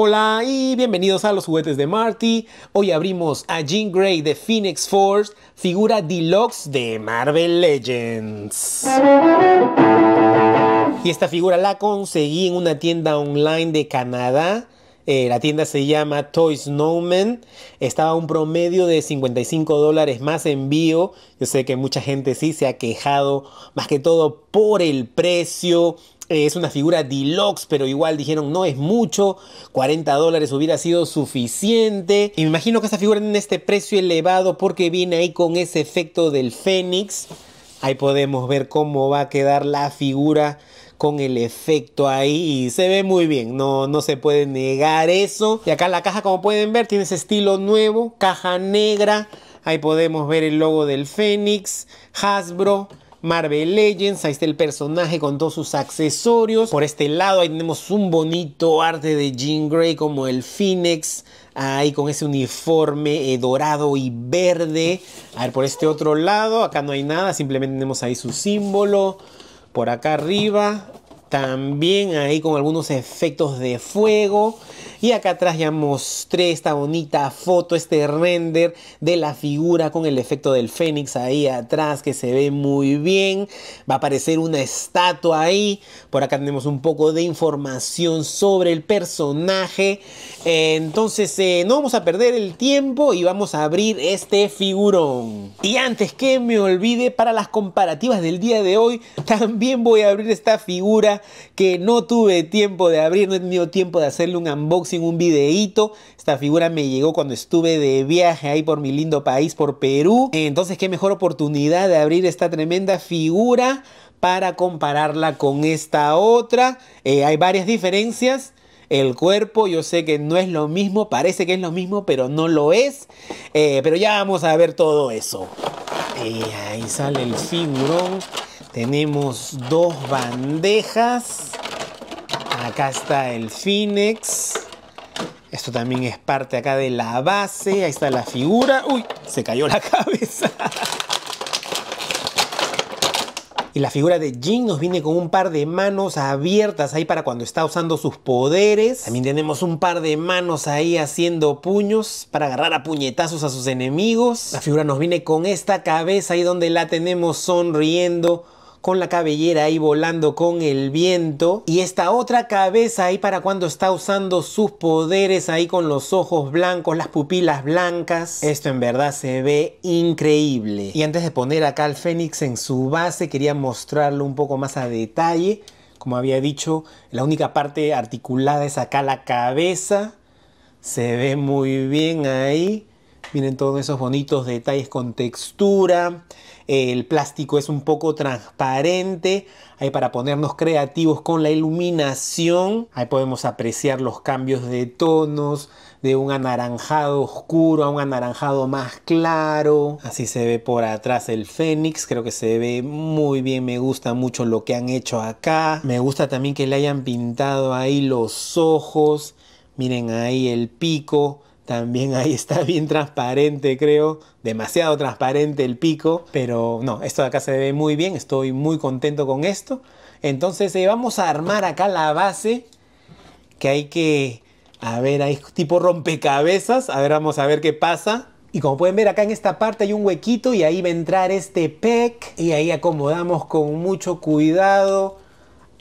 Hola y bienvenidos a los juguetes de Marty. Hoy abrimos a Jean Grey de Phoenix Force, figura deluxe de Marvel Legends. Y esta figura la conseguí en una tienda online de Canadá. Eh, la tienda se llama Toy Snowman. Estaba a un promedio de 55 dólares más envío. Yo sé que mucha gente sí se ha quejado, más que todo por el precio eh, es una figura deluxe, pero igual dijeron no es mucho, 40 dólares hubiera sido suficiente. Y me imagino que esta figura tiene este precio elevado porque viene ahí con ese efecto del Fénix. Ahí podemos ver cómo va a quedar la figura con el efecto ahí y se ve muy bien, no, no se puede negar eso. Y acá la caja como pueden ver tiene ese estilo nuevo, caja negra, ahí podemos ver el logo del Fénix, Hasbro. Marvel Legends. Ahí está el personaje con todos sus accesorios. Por este lado ahí tenemos un bonito arte de Jean Grey como el Phoenix. Ahí con ese uniforme eh, dorado y verde. A ver, por este otro lado, acá no hay nada. Simplemente tenemos ahí su símbolo. Por acá arriba también ahí con algunos efectos de fuego. Y acá atrás ya mostré esta bonita foto, este render de la figura con el efecto del fénix ahí atrás que se ve muy bien. Va a aparecer una estatua ahí. Por acá tenemos un poco de información sobre el personaje. Entonces eh, no vamos a perder el tiempo y vamos a abrir este figurón. Y antes que me olvide, para las comparativas del día de hoy, también voy a abrir esta figura que no tuve tiempo de abrir, no he tenido tiempo de hacerle un unboxing, un videíto. Esta figura me llegó cuando estuve de viaje ahí por mi lindo país, por Perú. Entonces, qué mejor oportunidad de abrir esta tremenda figura para compararla con esta otra. Eh, hay varias diferencias. El cuerpo, yo sé que no es lo mismo, parece que es lo mismo, pero no lo es. Eh, pero ya vamos a ver todo eso. Y eh, ahí sale el figurón. Tenemos dos bandejas. Acá está el Phoenix. Esto también es parte acá de la base. Ahí está la figura. Uy, se cayó la cabeza. Y la figura de Jin nos viene con un par de manos abiertas ahí para cuando está usando sus poderes. También tenemos un par de manos ahí haciendo puños para agarrar a puñetazos a sus enemigos. La figura nos viene con esta cabeza ahí donde la tenemos sonriendo con la cabellera ahí volando con el viento. Y esta otra cabeza ahí para cuando está usando sus poderes ahí con los ojos blancos, las pupilas blancas. Esto en verdad se ve increíble. Y antes de poner acá al Fénix en su base, quería mostrarlo un poco más a detalle. Como había dicho, la única parte articulada es acá la cabeza. Se ve muy bien ahí. Miren todos esos bonitos detalles con textura. El plástico es un poco transparente. Ahí para ponernos creativos con la iluminación. Ahí podemos apreciar los cambios de tonos. De un anaranjado oscuro a un anaranjado más claro. Así se ve por atrás el fénix. Creo que se ve muy bien. Me gusta mucho lo que han hecho acá. Me gusta también que le hayan pintado ahí los ojos. Miren ahí el pico también ahí está bien transparente, creo. Demasiado transparente el pico. Pero no, esto de acá se ve muy bien. Estoy muy contento con esto. Entonces eh, vamos a armar acá la base. Que hay que... A ver, hay tipo rompecabezas. A ver, vamos a ver qué pasa. Y como pueden ver acá en esta parte hay un huequito y ahí va a entrar este PEC. Y ahí acomodamos con mucho cuidado.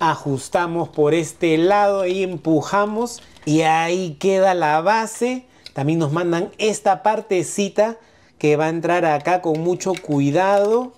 Ajustamos por este lado y empujamos. Y ahí queda la base. También nos mandan esta partecita que va a entrar acá con mucho cuidado.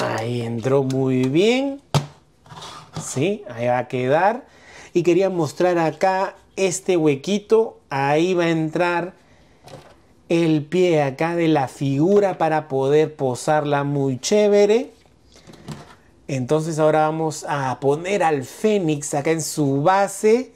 Ahí entró muy bien. Sí, ahí va a quedar. Y quería mostrar acá este huequito. Ahí va a entrar el pie acá de la figura para poder posarla muy chévere. Entonces ahora vamos a poner al fénix acá en su base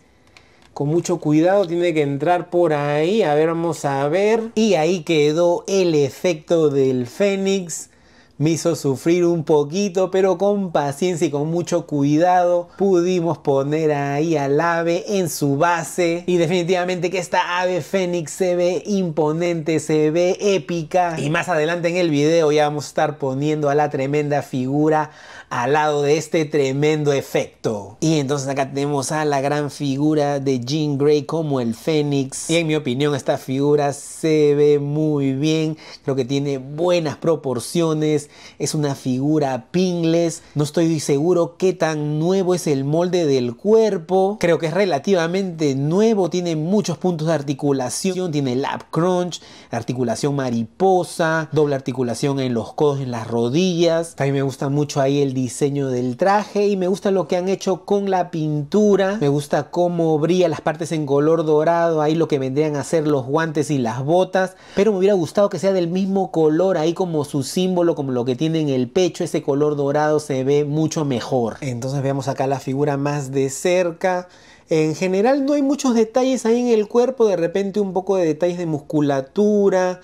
con mucho cuidado tiene que entrar por ahí. A ver, vamos a ver. Y ahí quedó el efecto del Fénix. Me hizo sufrir un poquito, pero con paciencia y con mucho cuidado pudimos poner ahí al ave en su base. Y definitivamente que esta ave fénix se ve imponente, se ve épica. Y más adelante en el video ya vamos a estar poniendo a la tremenda figura al lado de este tremendo efecto. Y entonces acá tenemos a la gran figura de Jean Grey como el Fénix. Y en mi opinión esta figura se ve muy bien, creo que tiene buenas proporciones, es una figura pingles, no estoy seguro qué tan nuevo es el molde del cuerpo, creo que es relativamente nuevo, tiene muchos puntos de articulación, tiene lap crunch, articulación mariposa, doble articulación en los codos, en las rodillas, también me gusta mucho ahí el diseño del traje y me gusta lo que han hecho con la pintura. Me gusta cómo brilla las partes en color dorado, ahí lo que vendrían a ser los guantes y las botas. Pero me hubiera gustado que sea del mismo color, ahí como su símbolo, como lo que tiene en el pecho, ese color dorado se ve mucho mejor. Entonces veamos acá la figura más de cerca. En general no hay muchos detalles ahí en el cuerpo, de repente un poco de detalles de musculatura,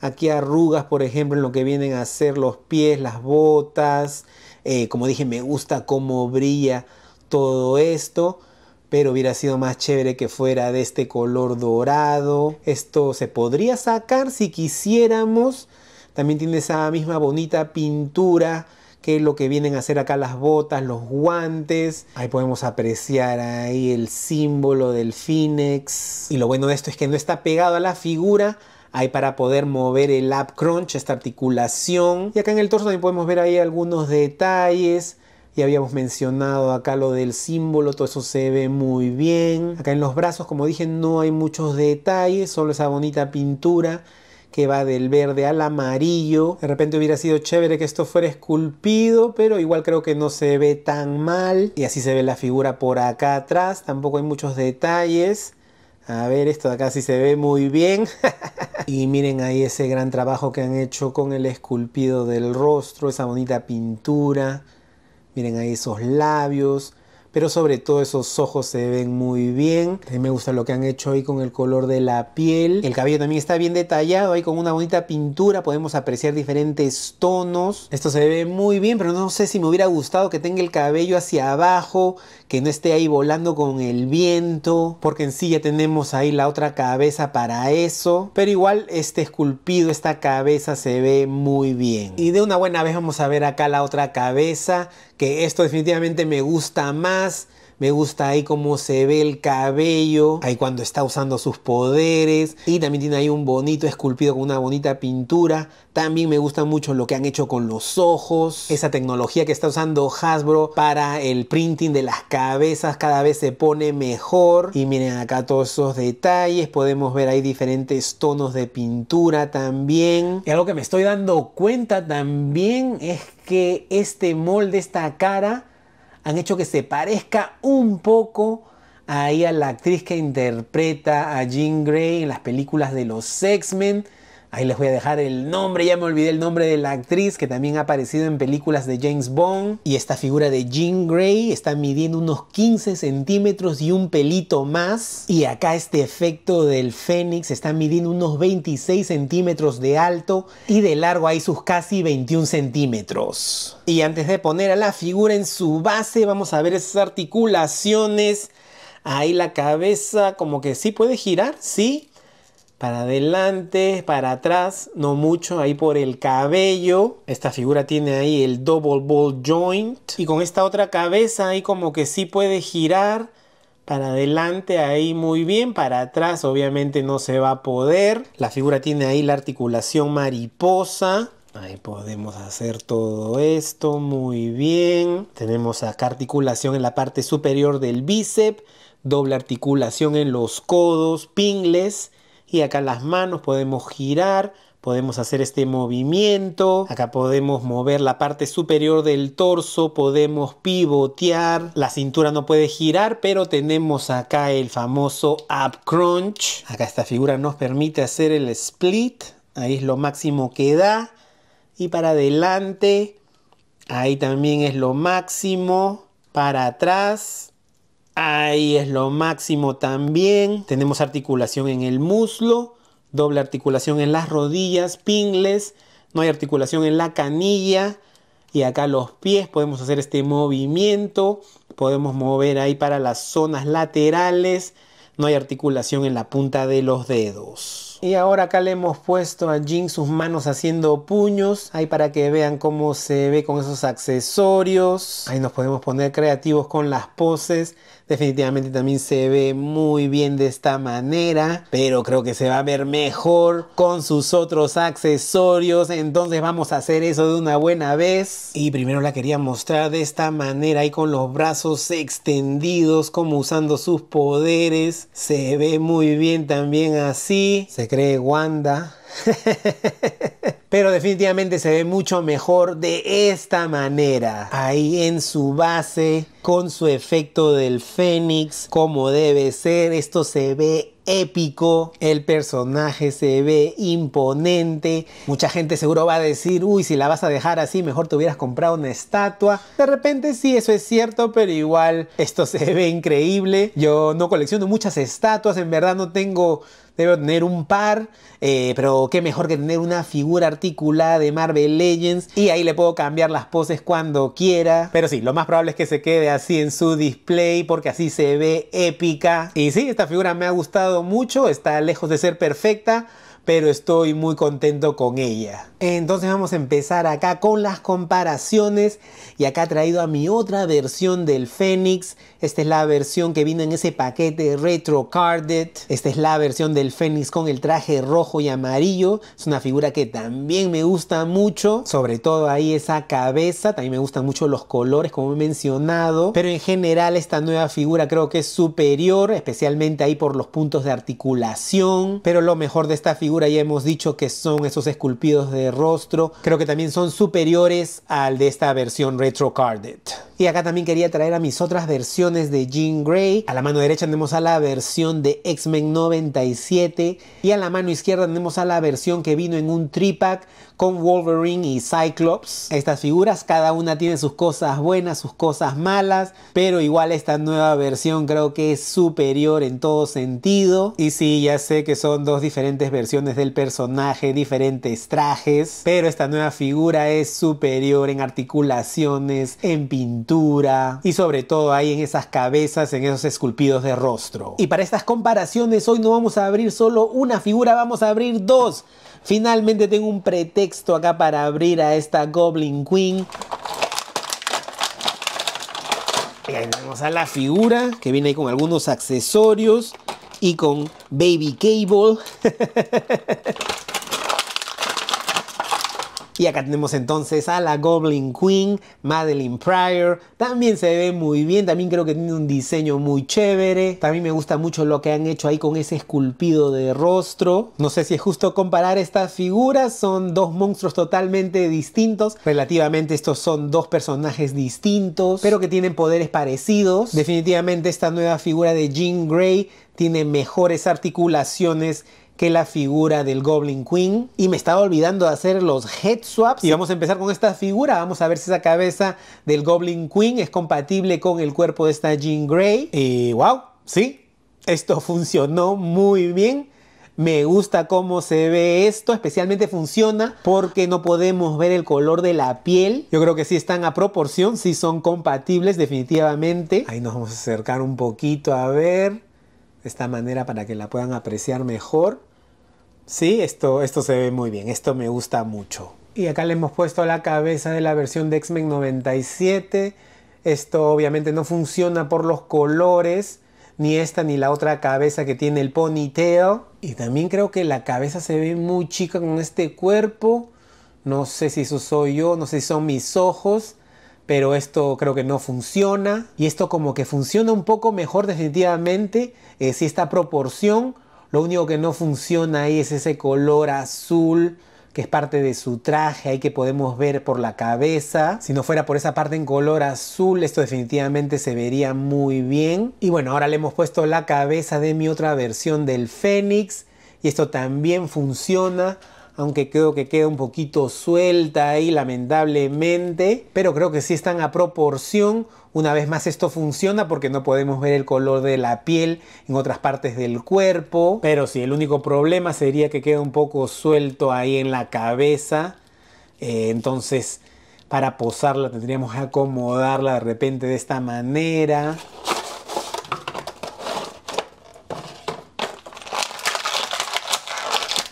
aquí arrugas por ejemplo en lo que vienen a ser los pies, las botas, eh, como dije, me gusta cómo brilla todo esto. Pero hubiera sido más chévere que fuera de este color dorado. Esto se podría sacar si quisiéramos. También tiene esa misma bonita pintura que es lo que vienen a hacer acá las botas, los guantes. Ahí podemos apreciar ahí el símbolo del fénix. Y lo bueno de esto es que no está pegado a la figura, hay para poder mover el ab crunch, esta articulación. Y acá en el torso también podemos ver ahí algunos detalles. Ya habíamos mencionado acá lo del símbolo, todo eso se ve muy bien. Acá en los brazos, como dije, no hay muchos detalles, solo esa bonita pintura que va del verde al amarillo. De repente hubiera sido chévere que esto fuera esculpido, pero igual creo que no se ve tan mal. Y así se ve la figura por acá atrás, tampoco hay muchos detalles. A ver, esto de acá sí se ve muy bien. Y miren ahí ese gran trabajo que han hecho con el esculpido del rostro, esa bonita pintura. Miren ahí esos labios pero sobre todo esos ojos se ven muy bien. A me gusta lo que han hecho hoy con el color de la piel. El cabello también está bien detallado, ahí con una bonita pintura podemos apreciar diferentes tonos. Esto se ve muy bien, pero no sé si me hubiera gustado que tenga el cabello hacia abajo, que no esté ahí volando con el viento, porque en sí ya tenemos ahí la otra cabeza para eso, pero igual este esculpido, esta cabeza se ve muy bien. Y de una buena vez vamos a ver acá la otra cabeza, que esto definitivamente me gusta más me gusta ahí cómo se ve el cabello, ahí cuando está usando sus poderes. Y también tiene ahí un bonito esculpido con una bonita pintura. También me gusta mucho lo que han hecho con los ojos. Esa tecnología que está usando Hasbro para el printing de las cabezas cada vez se pone mejor. Y miren acá todos esos detalles. Podemos ver ahí diferentes tonos de pintura también. Y algo que me estoy dando cuenta también es que este molde, esta cara, han hecho que se parezca un poco ahí a la actriz que interpreta a Jean Grey en las películas de los X-Men. Ahí les voy a dejar el nombre, ya me olvidé el nombre de la actriz que también ha aparecido en películas de James Bond. Y esta figura de Jean Grey está midiendo unos 15 centímetros y un pelito más. Y acá este efecto del Fénix está midiendo unos 26 centímetros de alto y de largo ahí sus casi 21 centímetros. Y antes de poner a la figura en su base, vamos a ver esas articulaciones. Ahí la cabeza como que sí puede girar, sí, para adelante, para atrás, no mucho, ahí por el cabello. Esta figura tiene ahí el double ball joint. Y con esta otra cabeza ahí como que sí puede girar para adelante ahí muy bien, para atrás obviamente no se va a poder. La figura tiene ahí la articulación mariposa. Ahí podemos hacer todo esto muy bien. Tenemos acá articulación en la parte superior del bíceps, doble articulación en los codos, pingles y acá las manos podemos girar, podemos hacer este movimiento, acá podemos mover la parte superior del torso, podemos pivotear, la cintura no puede girar, pero tenemos acá el famoso up crunch, acá esta figura nos permite hacer el split, ahí es lo máximo que da, y para adelante, ahí también es lo máximo, para atrás, Ahí es lo máximo también. Tenemos articulación en el muslo, doble articulación en las rodillas, pingles, no hay articulación en la canilla. Y acá los pies podemos hacer este movimiento, podemos mover ahí para las zonas laterales. No hay articulación en la punta de los dedos. Y ahora acá le hemos puesto a Jin sus manos haciendo puños. Ahí para que vean cómo se ve con esos accesorios. Ahí nos podemos poner creativos con las poses. Definitivamente también se ve muy bien de esta manera, pero creo que se va a ver mejor con sus otros accesorios. Entonces vamos a hacer eso de una buena vez. Y primero la quería mostrar de esta manera ahí con los brazos extendidos como usando sus poderes. Se ve muy bien también así. Se cree Wanda. Pero definitivamente se ve mucho mejor de esta manera. Ahí en su base, con su efecto del fénix, como debe ser. Esto se ve épico, el personaje se ve imponente, mucha gente seguro va a decir, uy, si la vas a dejar así, mejor te hubieras comprado una estatua. De repente sí, eso es cierto, pero igual esto se ve increíble. Yo no colecciono muchas estatuas, en verdad no tengo debo tener un par, eh, pero qué mejor que tener una figura articulada de Marvel Legends y ahí le puedo cambiar las poses cuando quiera. Pero sí, lo más probable es que se quede así en su display porque así se ve épica. Y sí, esta figura me ha gustado mucho, está lejos de ser perfecta, pero estoy muy contento con ella. Entonces vamos a empezar acá con las comparaciones y acá ha traído a mi otra versión del Fénix esta es la versión que vino en ese paquete retro carded. Esta es la versión del Fénix con el traje rojo y amarillo. Es una figura que también me gusta mucho. Sobre todo ahí esa cabeza. También me gustan mucho los colores como he mencionado. Pero en general esta nueva figura creo que es superior. Especialmente ahí por los puntos de articulación. Pero lo mejor de esta figura ya hemos dicho que son esos esculpidos de rostro. Creo que también son superiores al de esta versión retro carded. Y acá también quería traer a mis otras versiones de Jean Grey. A la mano derecha tenemos a la versión de X-Men 97 y a la mano izquierda tenemos a la versión que vino en un tripack con Wolverine y Cyclops. Estas figuras cada una tiene sus cosas buenas, sus cosas malas, pero igual esta nueva versión creo que es superior en todo sentido. Y sí, ya sé que son dos diferentes versiones del personaje, diferentes trajes, pero esta nueva figura es superior en articulaciones, en pintura y sobre todo ahí en esas cabezas, en esos esculpidos de rostro. Y para estas comparaciones hoy no vamos a abrir solo una figura, vamos a abrir dos. Finalmente tengo un pretexto acá para abrir a esta Goblin Queen. Y ahí tenemos a la figura que viene ahí con algunos accesorios y con Baby Cable. Y acá tenemos entonces a la Goblin Queen, Madeline Pryor. También se ve muy bien, también creo que tiene un diseño muy chévere. También me gusta mucho lo que han hecho ahí con ese esculpido de rostro. No sé si es justo comparar estas figuras, son dos monstruos totalmente distintos. Relativamente estos son dos personajes distintos, pero que tienen poderes parecidos. Definitivamente esta nueva figura de Jean Grey tiene mejores articulaciones que la figura del Goblin Queen. Y me estaba olvidando de hacer los head swaps. Y vamos a empezar con esta figura. Vamos a ver si esa cabeza del Goblin Queen es compatible con el cuerpo de esta Jean Grey. Y wow, sí, esto funcionó muy bien. Me gusta cómo se ve esto, especialmente funciona porque no podemos ver el color de la piel. Yo creo que sí están a proporción, sí son compatibles definitivamente. Ahí nos vamos a acercar un poquito a ver de esta manera para que la puedan apreciar mejor. Sí, esto, esto se ve muy bien, esto me gusta mucho. Y acá le hemos puesto la cabeza de la versión de X-Men 97. Esto obviamente no funciona por los colores, ni esta ni la otra cabeza que tiene el ponytail. Y también creo que la cabeza se ve muy chica con este cuerpo. No sé si eso soy yo, no sé si son mis ojos, pero esto creo que no funciona. Y esto como que funciona un poco mejor definitivamente, eh, si esta proporción lo único que no funciona ahí es ese color azul que es parte de su traje, ahí que podemos ver por la cabeza. Si no fuera por esa parte en color azul, esto definitivamente se vería muy bien. Y bueno, ahora le hemos puesto la cabeza de mi otra versión del Fénix y esto también funciona aunque creo que queda un poquito suelta ahí lamentablemente, pero creo que sí están a proporción. Una vez más esto funciona porque no podemos ver el color de la piel en otras partes del cuerpo, pero sí, el único problema sería que queda un poco suelto ahí en la cabeza, eh, entonces para posarla tendríamos que acomodarla de repente de esta manera.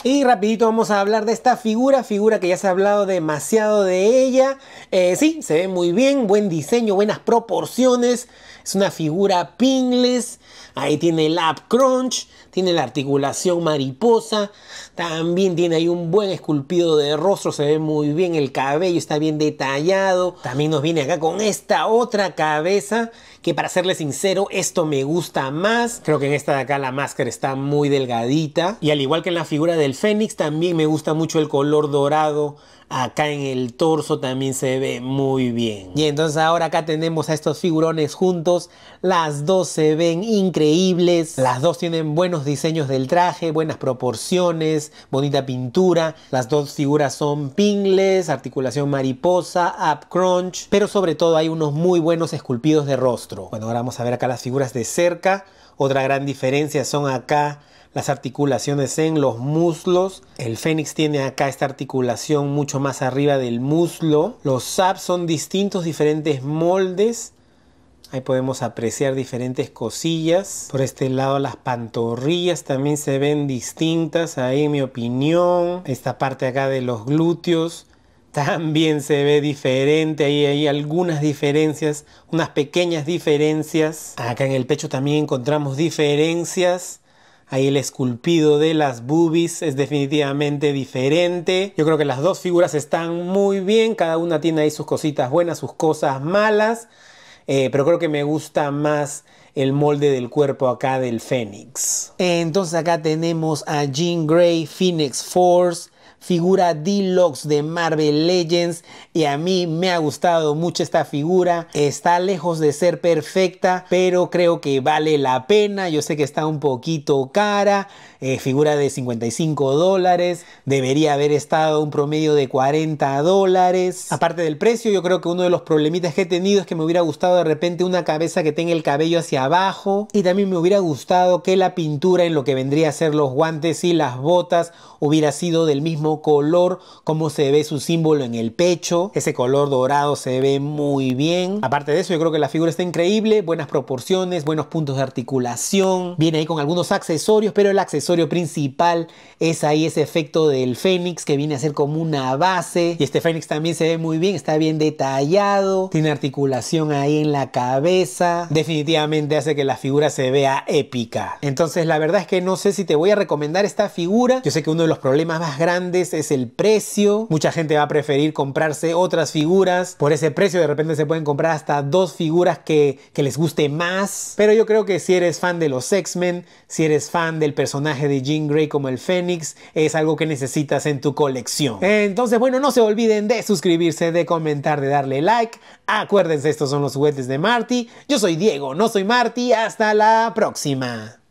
Y rapidito vamos a hablar de esta figura, figura que ya se ha hablado demasiado de ella. Eh, sí, se ve muy bien, buen diseño, buenas proporciones. Es una figura pinless. Ahí tiene el app crunch, tiene la articulación mariposa. También tiene ahí un buen esculpido de rostro, se ve muy bien. El cabello está bien detallado. También nos viene acá con esta otra cabeza que para serle sincero, esto me gusta más. Creo que en esta de acá la máscara está muy delgadita. Y al igual que en la figura del Fénix, también me gusta mucho el color dorado acá en el torso también se ve muy bien. Y entonces ahora acá tenemos a estos figurones juntos, las dos se ven increíbles, las dos tienen buenos diseños del traje, buenas proporciones, bonita pintura, las dos figuras son pingles, articulación mariposa, up crunch, pero sobre todo hay unos muy buenos esculpidos de rostro. Bueno, ahora vamos a ver acá las figuras de cerca, otra gran diferencia son acá las articulaciones en los muslos. El fénix tiene acá esta articulación mucho más arriba del muslo. Los saps son distintos, diferentes moldes. Ahí podemos apreciar diferentes cosillas. Por este lado las pantorrillas también se ven distintas, ahí mi opinión. Esta parte acá de los glúteos también se ve diferente. Ahí hay algunas diferencias, unas pequeñas diferencias. Acá en el pecho también encontramos diferencias. Ahí el esculpido de las boobies es definitivamente diferente. Yo creo que las dos figuras están muy bien. Cada una tiene ahí sus cositas buenas, sus cosas malas. Eh, pero creo que me gusta más el molde del cuerpo acá del Fénix. Entonces acá tenemos a Jean Grey, Phoenix Force, figura Deluxe de Marvel Legends y a mí me ha gustado mucho esta figura. Está lejos de ser perfecta, pero creo que vale la pena. Yo sé que está un poquito cara, eh, figura de 55 dólares, debería haber estado un promedio de 40 dólares. Aparte del precio, yo creo que uno de los problemitas que he tenido es que me hubiera gustado de repente una cabeza que tenga el cabello hacia abajo y también me hubiera gustado que la pintura en lo que vendría a ser los guantes y las botas hubiera sido del mismo color, como se ve su símbolo en el pecho. Ese color dorado se ve muy bien. Aparte de eso, yo creo que la figura está increíble. Buenas proporciones, buenos puntos de articulación. Viene ahí con algunos accesorios, pero el accesorio principal es ahí ese efecto del fénix que viene a ser como una base. Y este fénix también se ve muy bien, está bien detallado. Tiene articulación ahí en la cabeza. Definitivamente hace que la figura se vea épica. Entonces la verdad es que no sé si te voy a recomendar esta figura. Yo sé que uno de los problemas más grandes es el precio. Mucha gente va a preferir comprarse otras figuras. Por ese precio de repente se pueden comprar hasta dos figuras que, que les guste más. Pero yo creo que si eres fan de los X-Men, si eres fan del personaje de Jean Grey como el Fénix, es algo que necesitas en tu colección. Entonces, bueno, no se olviden de suscribirse, de comentar, de darle like. Acuérdense, estos son los juguetes de Marty. Yo soy Diego, no soy Marty. Hasta la próxima.